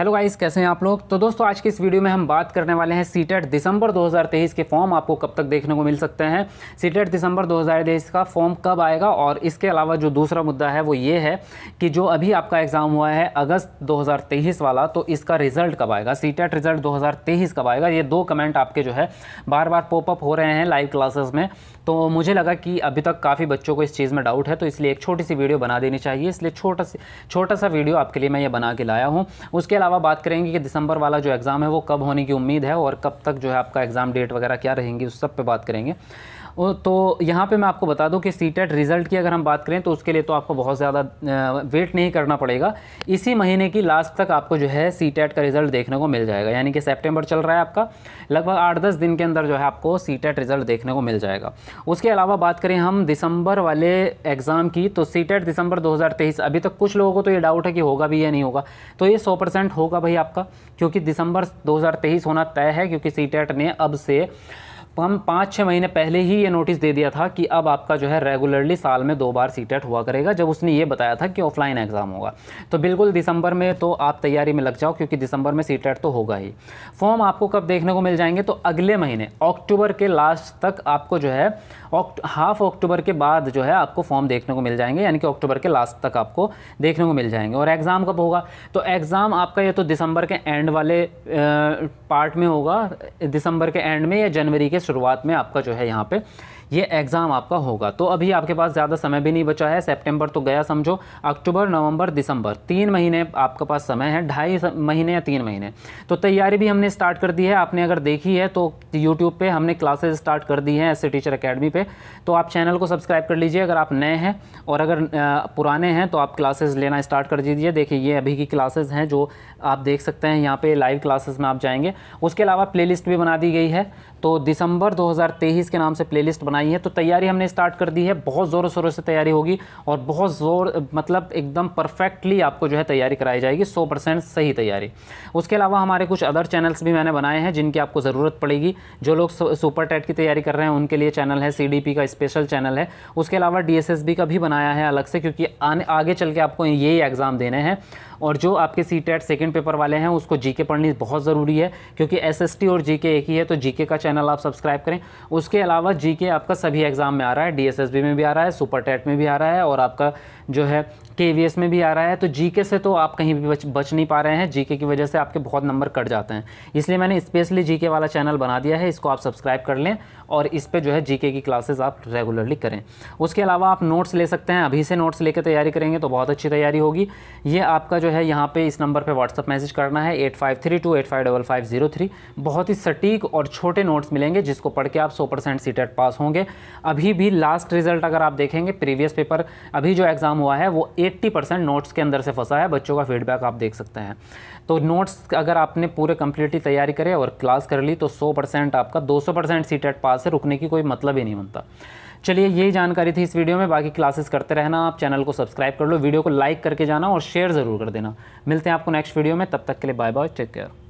hello guys कैसे हैं आप लोग तो दोस्तों आज की इस वीडियो में हम बात करने वाले हैं सीटेट दिसंबर 2023 के फॉर्म आपको कब तक देखने को मिल सकते हैं सीटेट दिसंबर 2023 का फॉर्म कब आएगा और इसके अलावा जो दूसरा मुद्दा है वो ये है कि जो अभी आपका एग्ज़ाम हुआ है अगस्त 2023 वाला तो इसका रिजल्ट कब आएगा सी रिजल्ट दो कब आएगा ये दो कमेंट आपके जो है बार बार पॉपअप हो रहे हैं लाइव क्लासेस में तो मुझे लगा कि अभी तक काफ़ी बच्चों को इस चीज़ में डाउट है तो इसलिए एक छोटी सी वीडियो बना देनी चाहिए इसलिए छोटा सा छोटा सा वीडियो आपके लिए मैं ये बना के लाया हूँ उसके अलावा अलावा बात करेंगे कि दिसंबर वाला जो एग्ज़ाम है वो कब होने की उम्मीद है और कब तक जो है आपका एग्ज़ाम डेट वगैरह क्या रहेंगी उस सब पे बात करेंगे तो यहाँ पे मैं आपको बता दूँ कि सी टेट रिज़ल्ट की अगर हम बात करें तो उसके लिए तो आपको बहुत ज़्यादा वेट नहीं करना पड़ेगा इसी महीने की लास्ट तक आपको जो है सी टेट का रिज़ल्ट देखने को मिल जाएगा यानी कि सेप्टेम्बर चल रहा है आपका लगभग आठ दस दिन के अंदर जो है आपको सी टेट रिज़ल्ट देखने को मिल जाएगा उसके अलावा बात करें हम दिसंबर वाले एग्ज़ाम की तो सी टेट दिसंबर दो अभी तक कुछ लोगों को तो ये डाउट है कि होगा भी या नहीं होगा तो ये सौ होगा भाई आपका क्योंकि दिसंबर दो होना तय है क्योंकि सी ने अब से हम पाँच छः महीने पहले ही ये नोटिस दे दिया था कि अब आपका जो है रेगुलरली साल में दो बार सी हुआ करेगा जब उसने ये बताया था कि ऑफलाइन एग्ज़ाम होगा तो बिल्कुल दिसंबर में तो आप तैयारी में लग जाओ क्योंकि दिसंबर में सी तो होगा ही फॉर्म आपको कब देखने को मिल जाएंगे तो अगले महीने अक्टूबर के लास्ट तक आपको जो है हाफ अक्टूबर के बाद जो है आपको फॉर्म देखने को मिल जाएंगे यानी कि अक्टूबर के लास्ट तक आपको देखने को मिल जाएंगे और एग्ज़ाम कब होगा तो एग्ज़ाम आपका ये तो दिसंबर के एंड वाले पार्ट में होगा दिसंबर के एंड में या जनवरी के शुरुआत में आपका जो है यहाँ पे ये एग्ज़ाम आपका होगा तो अभी आपके पास ज़्यादा समय भी नहीं बचा है सेप्टेम्बर तो गया समझो अक्टूबर नवंबर दिसंबर तीन महीने आपके पास समय है ढाई महीने या तीन महीने तो तैयारी भी हमने स्टार्ट कर दी है आपने अगर देखी है तो यूट्यूब पर हमने क्लासेज स्टार्ट कर दी हैं एस टीचर अकेडमी पर तो आप चैनल को सब्सक्राइब कर लीजिए अगर आप नए हैं और अगर पुराने हैं तो आप क्लासेज लेना स्टार्ट कर दीजिए देखिए ये अभी की क्लासेज हैं जो आप देख सकते हैं यहाँ पे लाइव क्लासेस में आप जाएंगे उसके अलावा प्लेलिस्ट भी बना दी गई है तो दिसंबर 2023 के नाम से प्लेलिस्ट बनाई बनाई है तो तैयारी हमने स्टार्ट कर दी है बहुत ज़ोरों शोरों से तैयारी होगी और बहुत ज़ोर मतलब एकदम परफेक्टली आपको जो है तैयारी कराई जाएगी सौ परसेंट सही तैयारी उसके अलावा हमारे कुछ अदर चैनल्स भी मैंने बनाए हैं जिनकी आपको ज़रूरत पड़ेगी जो लोग सुपर टेट की तैयारी कर रहे हैं उनके लिए चैनल है सी का स्पेशल चैनल है उसके अलावा डी का भी बनाया है अलग से क्योंकि आगे चल के आपको यही एग्ज़ाम देने हैं और जो आपके सी टेट सेकेंड पेपर वाले हैं उसको जीके पढ़नी बहुत ज़रूरी है क्योंकि एसएसटी और जीके एक ही है तो जीके का चैनल आप सब्सक्राइब करें उसके अलावा जीके आपका सभी एग्ज़ाम में आ रहा है डीएसएसबी में भी आ रहा है सुपर टेट में भी आ रहा है और आपका जो है के में भी आ रहा है तो जीके से तो आप कहीं भी बच, बच नहीं पा रहे हैं जीके की वजह से आपके बहुत नंबर कट जाते हैं इसलिए मैंने स्पेशली जीके वाला चैनल बना दिया है इसको आप सब्सक्राइब कर लें और इस पर जो है जीके की क्लासेस आप रेगुलरली करें उसके अलावा आप नोट्स ले सकते हैं अभी से नोट्स लेकर तैयारी करेंगे तो बहुत अच्छी तैयारी होगी ये आपका जो है यहाँ पे इस नंबर पे व्हाट्सअप मैसेज करना है eight five three two eight five double five zero three बहुत ही सटीक और छोटे नोट्स मिलेंगे जिसको पढ़ के आप सौ परसेंट सीटेट पास होंगे अभी भी लास्ट रिजल्ट अगर आप देखेंगे प्रीवियस पेपर अभी जो एग्ज़ाम हुआ है वो एट्टी परसेंट नोट्स के अंदर से फंसा है बच्चों का फीडबैक आप देख सकते हैं तो नोट्स अगर आपने पूरे कम्प्लीटली तैयारी करे और क्लास कर ली तो सौ आपका दो सौ सीटेट पास है रुकने की कोई मतलब ही नहीं बनता चलिए ये जानकारी थी इस वीडियो में बाकी क्लासेस करते रहना आप चैनल को सब्सक्राइब कर लो वीडियो को लाइक करके जाना और शेयर ज़रूर कर देना मिलते हैं आपको नेक्स्ट वीडियो में तब तक के लिए बाय बाय टेक केयर